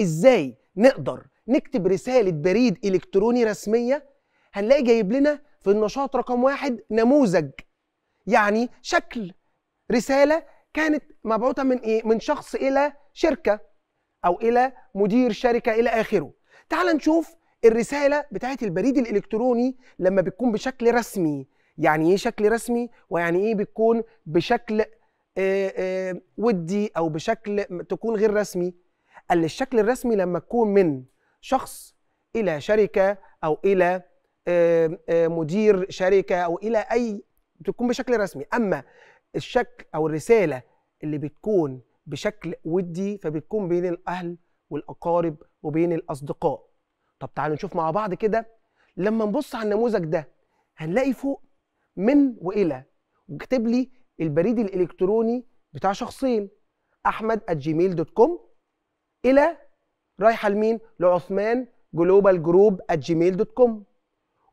ازاي نقدر نكتب رساله بريد الكتروني رسميه هنلاقي جايب لنا في النشاط رقم واحد نموذج يعني شكل رساله كانت مبعوثه من ايه من شخص الى شركه او الى مدير شركه الى اخره تعال نشوف الرساله بتاعت البريد الالكتروني لما بتكون بشكل رسمي يعني ايه شكل رسمي ويعني ايه بتكون بشكل آه، آه، ودي او بشكل تكون غير رسمي قال الشكل الرسمي لما تكون من شخص الى شركه او الى آه، آه، مدير شركه او الى اي بتكون بشكل رسمي اما الشكل او الرساله اللي بتكون بشكل ودي فبتكون بين الاهل والاقارب وبين الاصدقاء طب تعالوا نشوف مع بعض كده لما نبص على النموذج ده هنلاقي فوق من والى واكتب لي البريد الالكتروني بتاع شخصين احمد@gmail.com الى رايحه لمين لعثمان جلوبال جروب @جيميل دوت كوم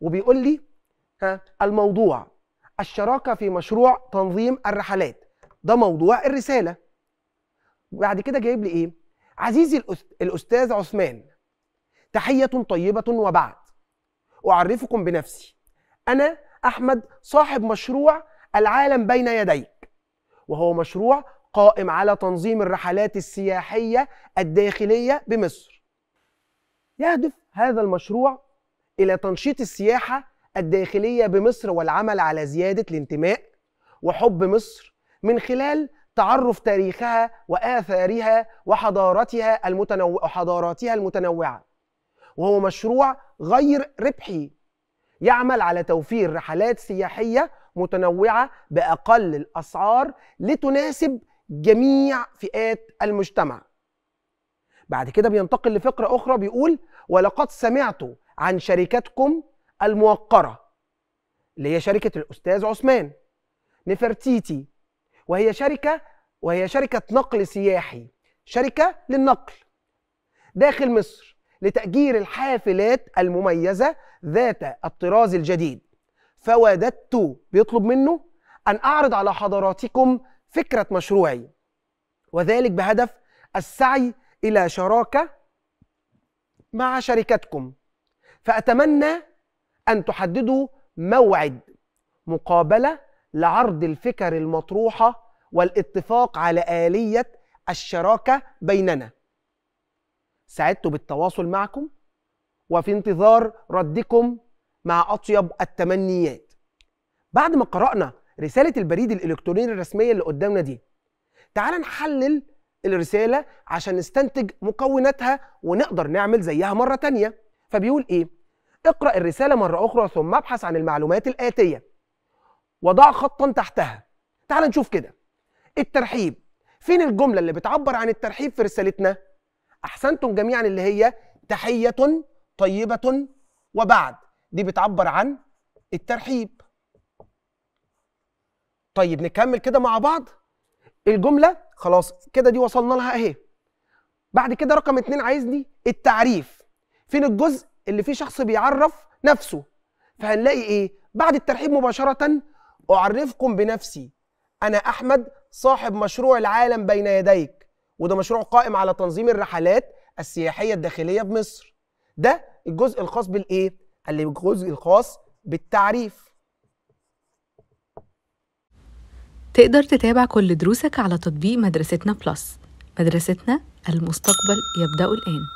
وبيقول لي ها الموضوع الشراكه في مشروع تنظيم الرحلات ده موضوع الرساله بعد كده جايب لي ايه عزيزي الاستاذ عثمان تحيه طيبه وبعد اعرفكم بنفسي انا احمد صاحب مشروع العالم بين يديك وهو مشروع قائم على تنظيم الرحلات السياحية الداخلية بمصر. يهدف هذا المشروع إلى تنشيط السياحة الداخلية بمصر والعمل على زيادة الانتماء وحب مصر من خلال تعرف تاريخها وآثارها وحضارتها المتنو... وحضاراتها المتنوعة. وهو مشروع غير ربحي يعمل على توفير رحلات سياحية متنوعة بأقل الأسعار لتناسب جميع فئات المجتمع بعد كده بينتقل لفقرة أخرى بيقول ولقد سمعت عن شركتكم الموقرة اللي هي شركة الأستاذ عثمان نفرتيتي وهي شركة وهي شركة نقل سياحي شركة للنقل داخل مصر لتأجير الحافلات المميزة ذات الطراز الجديد فوددت بيطلب منه أن أعرض على حضراتكم فكرة مشروعي وذلك بهدف السعي إلى شراكة مع شركتكم فأتمنى أن تحددوا موعد مقابلة لعرض الفكر المطروحة والاتفاق على آلية الشراكة بيننا سعدت بالتواصل معكم وفي انتظار ردكم مع أطيب التمنيات بعد ما قرأنا رساله البريد الالكتروني الرسميه اللي قدامنا دي تعال نحلل الرساله عشان نستنتج مكوناتها ونقدر نعمل زيها مره تانية فبيقول ايه اقرا الرساله مره اخرى ثم ابحث عن المعلومات الاتيه وضع خطا تحتها تعال نشوف كده الترحيب فين الجمله اللي بتعبر عن الترحيب في رسالتنا احسنتم جميعا اللي هي تحيه طيبه وبعد دي بتعبر عن الترحيب طيب نكمل كده مع بعض الجمله خلاص كده دي وصلنا لها اهي بعد كده رقم اتنين عايزني التعريف فين الجزء اللي فيه شخص بيعرف نفسه فهنلاقي ايه بعد الترحيب مباشره اعرفكم بنفسي انا احمد صاحب مشروع العالم بين يديك وده مشروع قائم على تنظيم الرحلات السياحيه الداخليه بمصر ده الجزء الخاص بالايه اللي الجزء الخاص بالتعريف تقدر تتابع كل دروسك على تطبيق مدرستنا بلس مدرستنا المستقبل يبدأ الآن